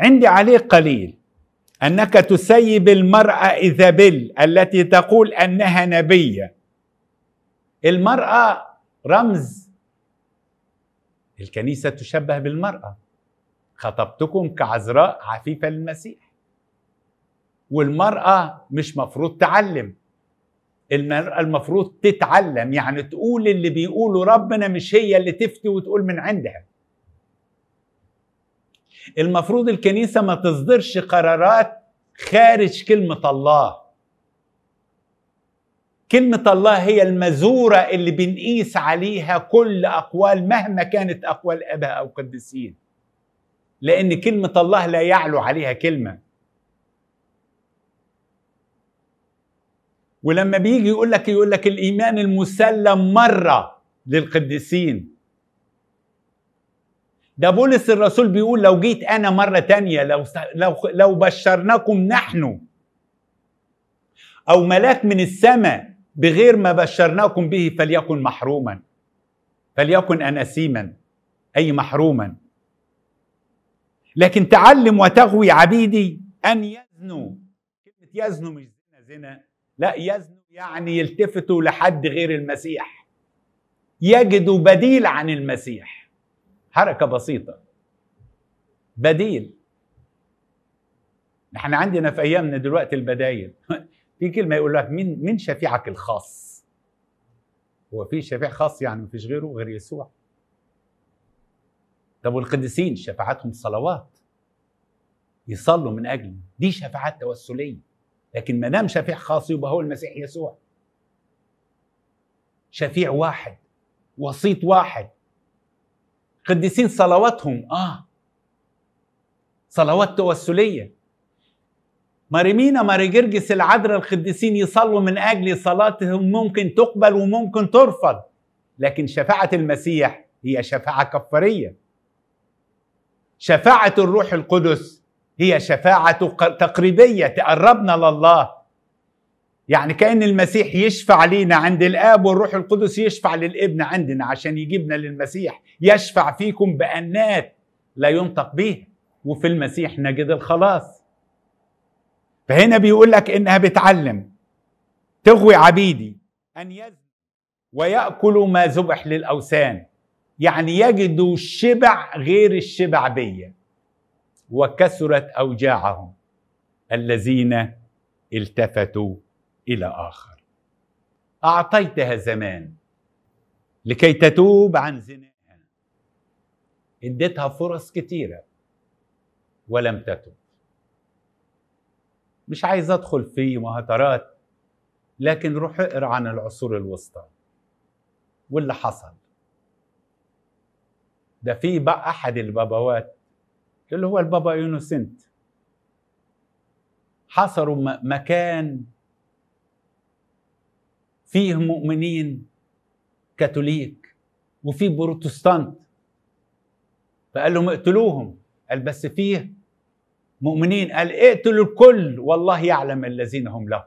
عندي عليه قليل انك تسيب المراه ايزابيل التي تقول انها نبيه المراه رمز الكنيسه تشبه بالمراه خطبتكم كعذراء عفيفه للمسيح والمراه مش مفروض تعلم المرأة المفروض تتعلم يعني تقول اللي بيقوله ربنا مش هي اللي تفتي وتقول من عندها المفروض الكنيسة ما تصدرش قرارات خارج كلمة الله كلمة الله هي المزورة اللي بنقيس عليها كل أقوال مهما كانت أقوال أبا أو قديسين لأن كلمة الله لا يعلو عليها كلمة ولما بيجي يقول لك يقول لك الإيمان المسلم مرة للقديسين ده بولس الرسول بيقول لو جيت انا مره تانية لو لو لو بشرناكم نحن او ملاك من السماء بغير ما بشرناكم به فليكن محروما فليكن اناسيما اي محروما لكن تعلم وتغوي عبيدي ان يزنوا كلمه يزنوا مش زنا زنا لا يزنوا يعني يلتفتوا لحد غير المسيح يجدوا بديل عن المسيح حركة بسيطة بديل نحن عندنا في ايامنا دلوقتي البدايل في كلمه يقول لك مين مين شفيعك الخاص هو في شفيع خاص يعني ما فيش غيره غير يسوع طب والقديسين شفاعتهم صلوات يصلوا من اجله دي شفاعات توسليه لكن ما دام شفيع خاص يبقى هو المسيح يسوع شفيع واحد وسيط واحد قديسين صلواتهم اه صلوات توسليه مريمينا ماري جرجس العذراء القديسين يصلوا من اجل صلاتهم ممكن تقبل وممكن ترفض لكن شفاعه المسيح هي شفاعه كفاريه شفاعه الروح القدس هي شفاعه تقريبيه تقربنا لله يعني كأن المسيح يشفع لينا عند الآب والروح القدس يشفع للابن عندنا عشان يجيبنا للمسيح يشفع فيكم بأنات لا ينطق بها وفي المسيح نجد الخلاص فهنا بيقول لك إنها بتعلم تغوي عبيدي أن يذبح ويأكلوا ما ذبح للأوثان يعني يجدوا شبع غير الشبع بيا وكثرت أوجاعهم الذين التفتوا إلى آخر أعطيتها زمان لكي تتوب عن زناها اديتها فرص كثيرة ولم تتوب مش عايز أدخل في مهاترات لكن روح اقرا عن العصور الوسطى واللي حصل ده في بقى أحد البابوات اللي هو البابا يونسنت حصروا مكان فيه مؤمنين كاثوليك وفي بروتستانت فقال لهم اقتلوهم قال بس فيه مؤمنين قال اقتلوا الكل والله يعلم الذين هم له